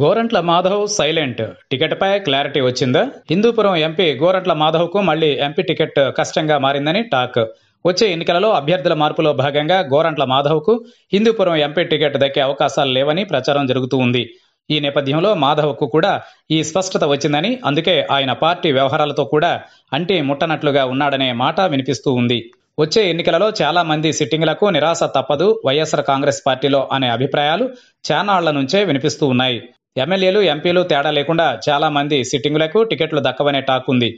Gorantla Madhav silent టికెట్పై clarity వచ్చిందా Hindupuram MP Gorantla మాధవ్కు మళ్లీ ఎంపీ టికెట్ కష్టంగా మారిందని టాక్ వచ్చే ఎన్నికలలో అభ్యర్థుల మార్పులో భాగంగా గోరంట్ల మాధవ్కు హిందూపురం ఎంపీ టికెట్ దక్కే అవకాశాలు లేవని ప్రచారం జరుగుతూ ఉంది ఈ నేపథ్యంలో మాధవ్కు కూడా ఈ స్పష్టత వచ్చిందని అందుకే ఆయన పార్టీ వ్యవహారాలతో కూడా అంటే ముట్టనట్లుగా ఉన్నాడనే మాట వినిపిస్తూ ఉంది వచ్చే ఎన్నికలలో చాలా మంది సిట్టింగ్లకు నిరాశ తప్పదు వైఎస్ఆర్ కాంగ్రెస్ పార్టీలో అనే అభిప్రాయాలు చానాళ్ల నుంచే వినిపిస్తూ ఉన్నాయి ఎమ్మెల్యేలు ఎంపీలు తేడా లేకుండా చాలా మంది సిట్టింగులకు టికెట్లు దక్కవనే టాక్ ఉంది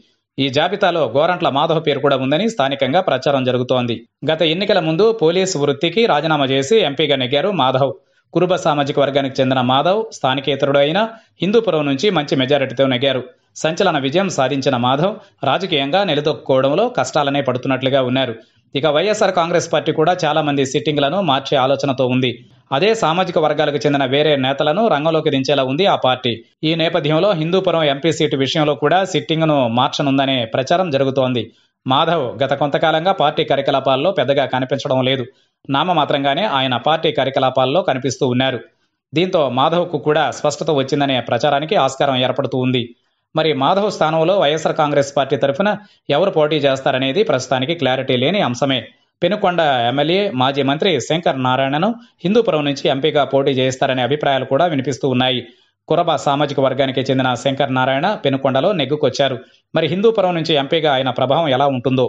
ఈ జాబితాలో గోరంట్ల మాధవ పేరు కూడా ఉందని స్థానికంగా ప్రచారం జరుగుతోంది గత ఎన్నికల ముందు పోలీసు వృత్తికి రాజీనామా చేసి ఎంపీగా నెగ్గారు మాధవ్ కురుబ సామాజిక వర్గానికి చెందిన మాధవ్ స్థానికేతరుడు అయిన హిందూపురం నుంచి మంచి మెజారిటీతో నెగ్గారు సంచలన విజయం సాధించిన మాధవ్ రాజకీయంగా నిలదొక్కుకోవడంలో కష్టాలనే పడుతున్నట్లుగా ఉన్నారు ఇక వైఎస్ఆర్ కాంగ్రెస్ పార్టీ కూడా చాలా మంది సిట్టింగ్లను మార్చే ఆలోచనతో ఉంది అదే సామాజిక వర్గాలకు చెందిన వేరే నేతలను రంగంలోకి దించేలా ఉంది ఆ పార్టీ ఈ నేపథ్యంలో హిందూపురం ఎంపీ సీటు విషయంలో కూడా సిట్టింగ్ను మార్చనుందనే ప్రచారం జరుగుతోంది మాధవ్ గత కొంతకాలంగా పార్టీ కార్యకలాపాల్లో పెద్దగా కనిపించడం లేదు నామమాత్రంగానే ఆయన పార్టీ కార్యకలాపాల్లో కనిపిస్తూ ఉన్నారు దీంతో మాధవ్కు కూడా స్పష్టత వచ్చిందనే ప్రచారానికి ఆస్కారం ఏర్పడుతూ ఉంది మరి మాధవ్ స్థానంలో వైఎస్ఆర్ కాంగ్రెస్ పార్టీ తరఫున ఎవరు పోటీ చేస్తారనేది ప్రస్తుతానికి క్లారిటీ లేని అంశమే పెనుకొండ ఎమ్మెల్యే మాజీ మంత్రి శంకర్ నారాయణను హిందూపురం నుంచి ఎంపీగా పోటీ చేయిస్తారనే అభిప్రాయాలు కూడా వినిపిస్తూ ఉన్నాయి కురబ సామాజిక వర్గానికి చెందిన శంకర్ నారాయణ పెనుకొండలో నెగ్గుకొచ్చారు మరి హిందూపురం నుంచి ఎంపీగా ఆయన ప్రభావం ఎలా ఉంటుందో